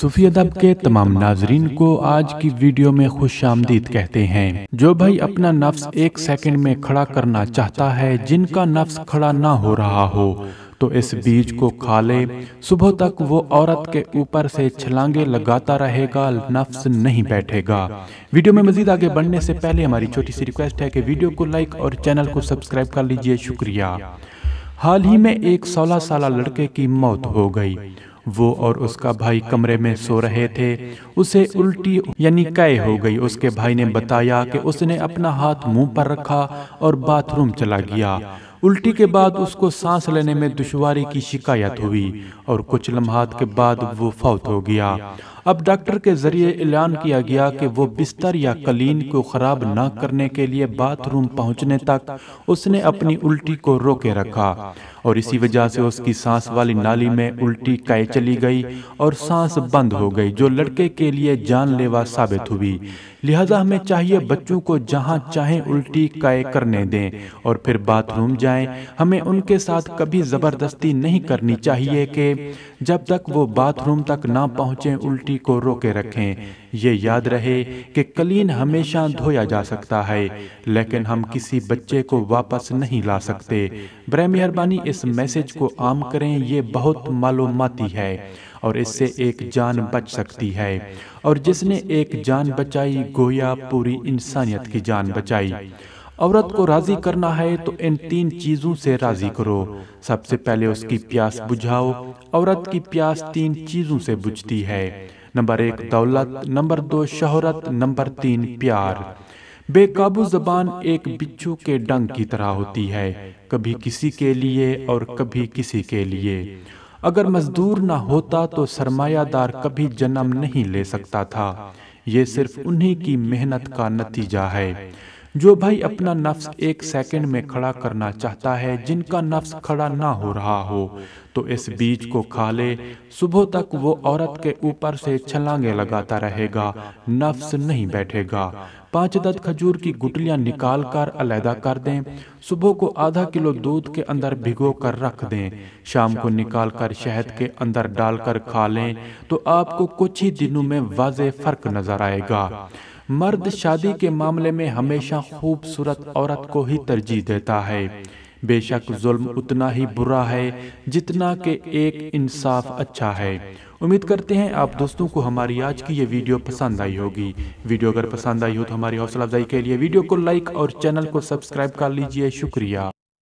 सूफी अदब के तमाम नाजरीन को आज की वीडियो में खुश आमदीद कहते हैं जो भाई अपना नफ्स एक सेकंड में खड़ा करना चाहता है जिनका नफ्स खड़ा ना हो रहा हो तो इस बीज को खा ले सुबह तक वो औरत के ऊपर से छलांगे लगाता रहेगा नफ्स नहीं बैठेगा वीडियो में मजीद आगे बढ़ने से पहले हमारी छोटी सी रिक्वेस्ट है कि वीडियो को लाइक और चैनल को सब्सक्राइब कर लीजिए शुक्रिया हाल ही में एक सोलह साल लड़के की मौत हो गई वो और उसका भाई कमरे में सो रहे थे उसे उल्टी यानी कै हो गई उसके भाई ने बताया कि उसने अपना हाथ मुंह पर रखा और बाथरूम चला गया उल्टी के बाद उसको सांस लेने में दुश्वारी की शिकायत हुई और कुछ लम्हात के बाद वो फौत हो गया अब डॉक्टर के जरिए ऐलान किया गया कि वो बिस्तर या कलीन को खराब न करने के लिए बाथरूम पहुंचने तक उसने अपनी उल्टी को रोके रखा और इसी वजह से उसकी सांस वाली नाली में उल्टी काय चली गई और सांस बंद हो गई जो लड़के के लिए जानलेवा साबित हुई लिहाजा हमें चाहिए बच्चों को जहाँ चाहे उल्टी काय करने दें और फिर बाथरूम जाएं हमें उनके साथ कभी ज़बरदस्ती नहीं करनी चाहिए कि जब तक वो बाथरूम तक ना पहुंचे उल्टी कली को रोके रखें ये याद रहे कि कलीन हमेशा धोया जा सकता है लेकिन हम किसी बच्चे को वापस नहीं ला सकते बर मेहरबानी इस मैसेज को आम करें ये बहुत मालूमती है और इससे एक जान बच सकती है और जिसने एक जान बचाई गोया पूरी इंसानियत की जान बचाई औरत को राज़ी करना है तो इन तीन चीज़ों से राज़ी करो सबसे पहले उसकी प्यास बुझाओ औरत की प्यास तीन चीज़ों से बुझती है नंबर एक दौलत नंबर दो शहरत नंबर तीन प्यार बेकाबू जबान एक बिच्छू के डंग की तरह होती है कभी किसी के लिए और कभी किसी के लिए अगर मजदूर ना होता तो सरमायादार कभी जन्म नहीं ले सकता था ये सिर्फ उन्हीं की मेहनत का नतीजा है जो भाई अपना नफ्स एक सेकंड में खड़ा करना चाहता है जिनका नफ्स खड़ा ना हो रहा हो तो इस बीज को खा ले सुबह तक वो औरत के ऊपर से छलांगे लगाता रहेगा नफ्स नहीं बैठेगा पांच दत खजूर की गुटलियां निकाल कर अलहदा कर दें सुबह को आधा किलो दूध के अंदर भिगो कर रख दें शाम को निकाल कर शहद के अंदर डालकर खा लें तो आपको कुछ ही दिनों में वाज फ़र्क नज़र आएगा मर्द शादी के मामले में हमेशा खूबसूरत औरत को ही तरजीह देता है बेशक जुल्म उतना ही बुरा है जितना कि एक इंसाफ अच्छा है उम्मीद करते हैं आप दोस्तों को हमारी आज की ये वीडियो पसंद आई होगी वीडियो अगर पसंद आई हो तो हमारी हौसला अफजाई के लिए वीडियो को लाइक और चैनल को सब्सक्राइब कर लीजिए शुक्रिया